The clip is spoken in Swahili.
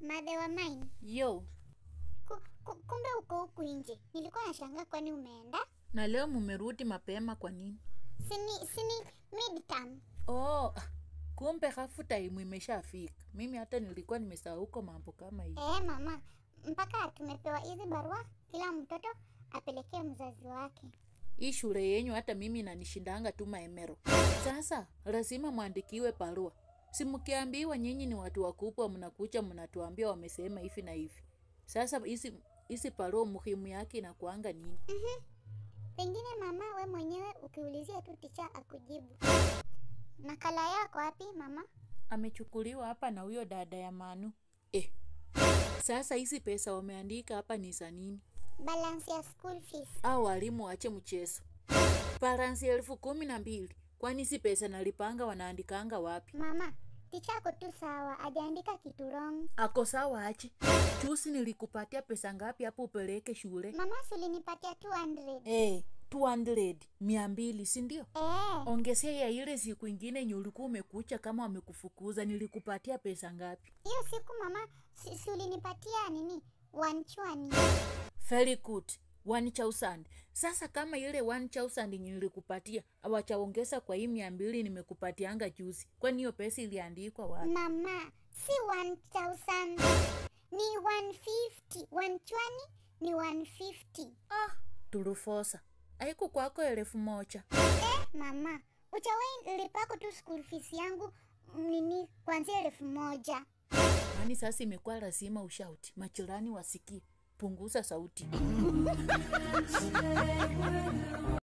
Mabewa mine. Yo. Kumbe uko huku nje. Nilikuwa nashangaa kwani umeenda? Na leo mumerudi mapema kwa nini? Sini sini midterm. Oh, kumbe hafu time imeshafika. Mimi hata nilikuwa nimesahau huko mambo kama hiyo. Eh, mama, mpaka tumepewa hizi barua kila mtoto apelekee mzazi wake. Hii shule yenyu hata mimi nanishindanga tu maemero. Sasa lazima mwandikiwe barua simkiambiwa nyinyi ni watu wakubwa mnakucha mnatuambia wamesema hivi na hivi sasa hizi hizi paroo muhimu yake inakuanga nini mm-hmm. pengine mama we mwenyewe ukiulizia tu ticha akujibu Nakala yako wapi mama amechukuliwa hapa na huyo dada ya manu eh. sasa hizi pesa wameandika hapa ni za nini balance ya school fees au walimu wache mchezo balansi elfu kumi na mbili kwani si pesa nalipanga wanaandikanga wapi mama tichako tu sawa ajaandika kitu wrong. ako sawa achi chusi nilikupatia pesa ngapi hapo upeleke shule mama silinipatia 200 hey, 200 mia mbili si sindio hey. Eh. ongezea ya ile siku ingine yenye ulikuwa umekucha kama wamekufukuza nilikupatia pesa ngapi hiyo siku mama si, si ulinipatia nini wanchwani very good one thousand sasa kama ile one thousand nilikupatia awachaongeza kwa hii mia mbili nimekupatianga juzi kwani hiyo pesa iliandikwa wapi mama si one thousand ni one fifty one twenty ni one fifty ah turufosa aiku kwako elfu moja eh mama uchawai lipako tu school fees yangu nini kwanzia elfu moja yani sasa imekuwa lazima ushauti machirani wasikie punguza sauti